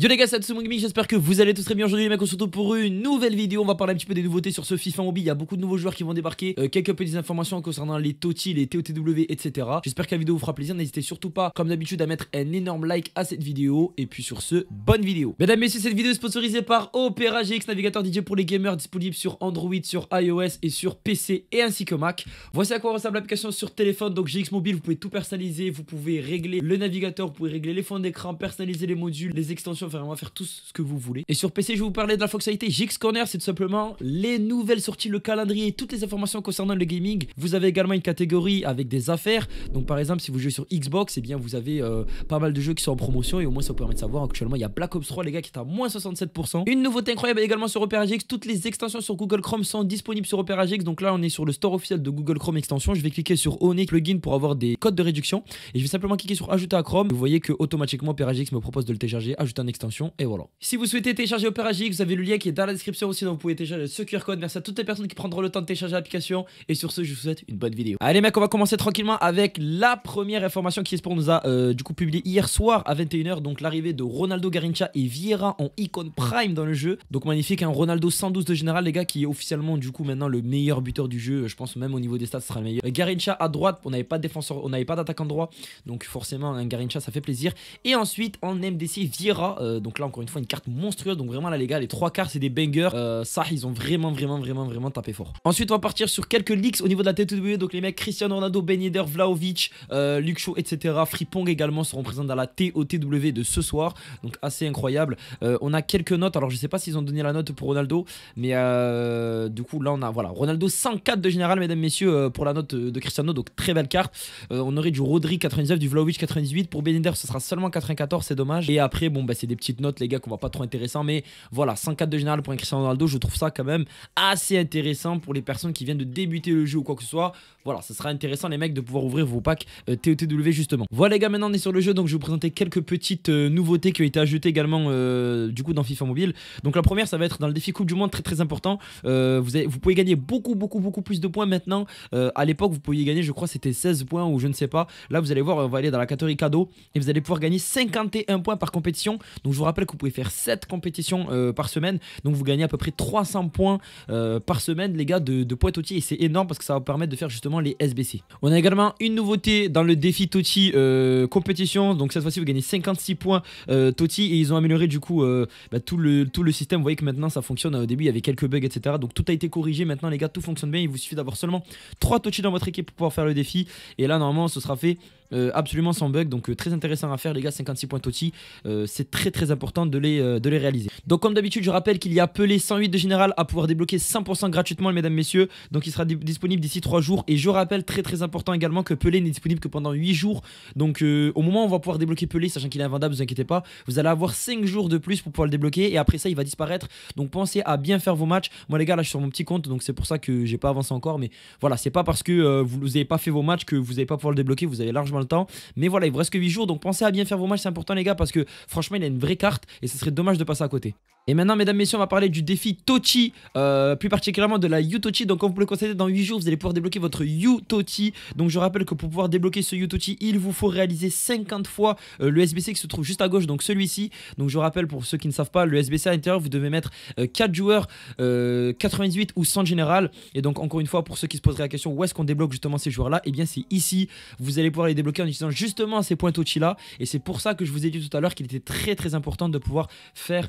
Yo les gars, c'est Gaming, j'espère que vous allez tous très bien aujourd'hui les mecs, on se retrouve pour une nouvelle vidéo, on va parler un petit peu des nouveautés sur ce FIFA Mobile, il y a beaucoup de nouveaux joueurs qui vont débarquer, euh, quelques petites informations concernant les TOTI, les TOTW, etc. J'espère que la vidéo vous fera plaisir, n'hésitez surtout pas, comme d'habitude, à mettre un énorme like à cette vidéo, et puis sur ce, bonne vidéo. Mesdames, et messieurs, cette vidéo est sponsorisée par Opera GX, navigateur DJ pour les gamers, disponible sur Android, sur iOS et sur PC, et ainsi que Mac. Voici à quoi ressemble l'application sur téléphone, donc GX Mobile, vous pouvez tout personnaliser, vous pouvez régler le navigateur, vous pouvez régler les fonds d'écran, personnaliser les modules, les extensions, vraiment faire tout ce que vous voulez. Et sur PC, je vais vous parler de la fonctionnalité GX Corner, c'est tout simplement les nouvelles sorties, le calendrier, toutes les informations concernant le gaming. Vous avez également une catégorie avec des affaires. Donc par exemple, si vous jouez sur Xbox, et eh bien vous avez euh, pas mal de jeux qui sont en promotion et au moins ça vous permet de savoir actuellement il y a Black Ops 3 les gars qui est à moins 67%. Une nouveauté incroyable également sur Opera GX, toutes les extensions sur Google Chrome sont disponibles sur Opera GX. Donc là, on est sur le store officiel de Google Chrome extension. Je vais cliquer sur Onic plugin pour avoir des codes de réduction et je vais simplement cliquer sur ajouter à Chrome. Vous voyez que automatiquement Opera GX me propose de le télécharger, ajouter un extension, et voilà. Si vous souhaitez télécharger Opera vous avez le lien qui est dans la description aussi, donc vous pouvez télécharger ce QR code. Merci à toutes les personnes qui prendront le temps de télécharger l'application, et sur ce, je vous souhaite une bonne vidéo. Allez mec, on va commencer tranquillement avec la première information qui Sport nous a euh, du coup publié hier soir à 21h, donc l'arrivée de Ronaldo Garincha et Vieira en icône prime dans le jeu. Donc magnifique, un hein. Ronaldo 112 de général, les gars, qui est officiellement du coup maintenant le meilleur buteur du jeu, je pense même au niveau des stats, ce sera le meilleur. Euh, Garincha à droite, on n'avait pas de défenseur, on n'avait pas d'attaquant droit, donc forcément hein, Garincha ça fait plaisir. Et ensuite en MDC, Vieira euh, donc là, encore une fois, une carte monstrueuse. Donc vraiment, là, les gars, les trois cartes c'est des bangers. Euh, ça, ils ont vraiment, vraiment, vraiment, vraiment tapé fort. Ensuite, on va partir sur quelques leaks au niveau de la TTW. E. Donc les mecs, Cristiano Ronaldo, Ben Yedder, Vlaovic, euh, Luxo etc. Fripong également seront présents dans la TOTW e de ce soir. Donc assez incroyable. on a quelques notes. Alors, je sais pas s'ils ont donné la note pour Ronaldo, mais du coup, là, on a voilà Ronaldo 104 de général, mesdames, messieurs, pour la note de Cristiano. Donc très belle carte. on aurait du Rodri 99, du Vlaovic 98. Pour Ben ce sera seulement 94, c'est dommage. Et après, bon, bah, c'est des petites notes, les gars, qu'on va pas trop intéressant. Mais voilà, 104 de général pour un Cristiano Ronaldo, je trouve ça quand même assez intéressant pour les personnes qui viennent de débuter le jeu ou quoi que ce soit. Voilà, ça sera intéressant, les mecs, de pouvoir ouvrir vos packs euh, TOTW justement. Voilà, les gars, maintenant on est sur le jeu. Donc, je vais vous présenter quelques petites euh, nouveautés qui ont été ajoutées également euh, du coup dans FIFA Mobile. Donc, la première, ça va être dans le défi Coupe du Monde, très très important. vous, vous pouvez gagner beaucoup, beaucoup, beaucoup plus de points maintenant. à l'époque, vous pouviez gagner, je crois, c'était 16 points ou je ne sais pas. Là, vous allez voir, on va aller dans la catégorie cadeau et vous allez pouvoir gagner 51 points par compétition. Donc je vous rappelle que vous pouvez faire 7 compétitions euh, par semaine. Donc vous gagnez à peu près 300 points euh, par semaine, les gars, de, de poids Toti. Et c'est énorme parce que ça va vous permettre de faire justement les SBC. On a également une nouveauté dans le défi Toti euh, compétition. Donc cette fois-ci, vous gagnez 56 points Toti. Et ils ont amélioré du coup bah, tout, le, tout le système. Vous voyez que maintenant ça fonctionne. Au début, il y avait quelques bugs, etc. Donc tout a été corrigé. Maintenant, les gars, tout fonctionne bien. Il vous suffit d'avoir seulement 3 Toti dans votre équipe pour pouvoir faire le défi. Et là, normalement, ce sera fait euh, absolument sans bug. Donc euh, très intéressant à faire, les gars. 56 points TOTI, euh, c'est très très important de les, de les réaliser. Donc comme d'habitude, je rappelle qu'il y a Pelé 108 de général à pouvoir débloquer 100% gratuitement, mesdames, messieurs. Donc il sera disponible d'ici 3 jours. Et je rappelle très très important également que Pelé n'est disponible que pendant 8 jours. Donc au moment où on va pouvoir débloquer Pelé, sachant qu'il est invendable, vous inquiétez pas, vous allez avoir 5 jours de plus pour pouvoir le débloquer. Et après ça, il va disparaître. Donc pensez à bien faire vos matchs. Moi les gars, là je suis sur mon petit compte, donc c'est pour ça que j'ai pas avancé encore. Mais voilà, c'est pas parce que vous n'avez pas fait vos matchs que vous n'avez pas pouvoir le débloquer. Vous avez largement temps. Mais voilà, il vous reste que 8 jours, donc pensez à bien faire vos matchs, c'est important les gars, parce que franchement, il a une vraie carte et ce serait dommage de passer à côté. Et maintenant, mesdames, messieurs, on va parler du défi Tochi, euh, plus particulièrement de la Yutochi. Donc, comme vous pouvez le constater, dans 8 jours, vous allez pouvoir débloquer votre Yutochi. Donc, je rappelle que pour pouvoir débloquer ce Yutochi, il vous faut réaliser 50 fois euh, le SBC qui se trouve juste à gauche, donc celui-ci. Donc, je rappelle pour ceux qui ne savent pas, le SBC à l'intérieur, vous devez mettre 4 euh, joueurs, 98 ou 100 général. Et donc, encore une fois, pour ceux qui se poseraient la question, où est-ce qu'on débloque justement ces joueurs-là Et eh bien, c'est ici. Vous allez pouvoir les débloquer en utilisant justement ces points Tochi-là. Et c'est pour ça que je vous ai dit tout à l'heure qu'il était très très important de pouvoir faire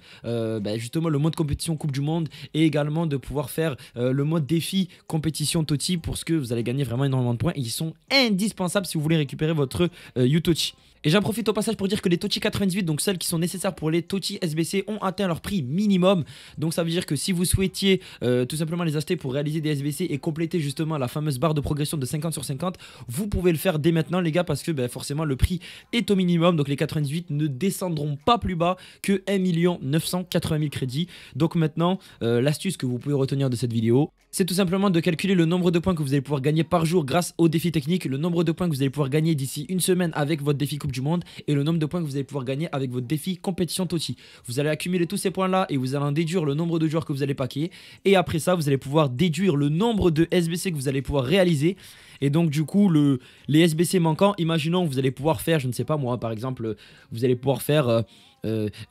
bah, justement le mode compétition Coupe du Monde et également de pouvoir faire euh, le mode défi compétition Toti pour ce que vous allez gagner vraiment énormément de points. ils sont indispensables si vous voulez récupérer votre euh, Utochi. Et j'en profite au passage pour dire que les TOTI 98, donc celles qui sont nécessaires pour les TOTI SBC, ont atteint leur prix minimum. Donc ça veut dire que si vous souhaitiez euh, tout simplement les acheter pour réaliser des SBC et compléter justement la fameuse barre de progression de 50 sur 50, vous pouvez le faire dès maintenant les gars parce que ben, forcément le prix est au minimum. Donc les 98 ne descendront pas plus bas que 1 980 000 crédits. Donc maintenant, euh, l'astuce que vous pouvez retenir de cette vidéo, c'est tout simplement de calculer le nombre de points que vous allez pouvoir gagner par jour grâce au défi technique, le nombre de points que vous allez pouvoir gagner d'ici une semaine avec votre défi coupe du Monde et le nombre de points que vous allez pouvoir gagner avec votre défi compétition TOTI. Vous allez accumuler tous ces points-là et vous allez en déduire le nombre de joueurs que vous allez paquer. Et après ça, vous allez pouvoir déduire le nombre de SBC que vous allez pouvoir réaliser. Et donc, du coup, le, les SBC manquants, imaginons, vous allez pouvoir faire, je ne sais pas moi, par exemple, euh, vous allez pouvoir faire... Euh,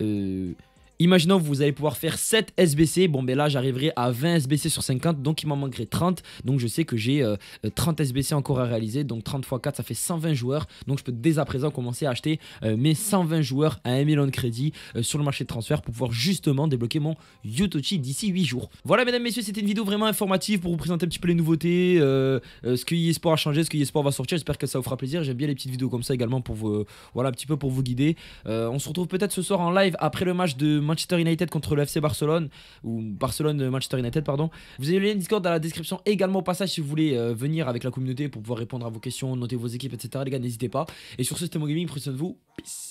euh, Imaginons que vous allez pouvoir faire 7 SBC. Bon, ben là, j'arriverai à 20 SBC sur 50. Donc, il m'en manquerait 30. Donc, je sais que j'ai 30 euh, euh, SBC encore à réaliser. Donc, 30 x 4, ça fait 120 joueurs. Donc, je peux dès à présent commencer à acheter euh, mes 120 joueurs à 1 million de crédit sur le marché de transfert pour pouvoir justement débloquer mon Yutochi d'ici 8 jours. Voilà, mesdames, messieurs, c'était une vidéo vraiment informative pour vous présenter un petit peu les nouveautés, ce que eSport a changé, ce que eSport va sortir. J'espère que ça vous fera plaisir. J'aime bien les petites vidéos comme ça également pour vous, voilà, un petit peu pour vous guider. on se retrouve peut-être ce soir en live après le match de Manchester United contre le FC Barcelone, ou Barcelone-Manchester euh, United, pardon. Vous avez le lien Discord dans la description également au passage si vous voulez euh, venir avec la communauté pour pouvoir répondre à vos questions, noter vos équipes, etc. Les gars, n'hésitez pas. Et sur ce, c'était mon gaming, prenez soin de vous. Peace.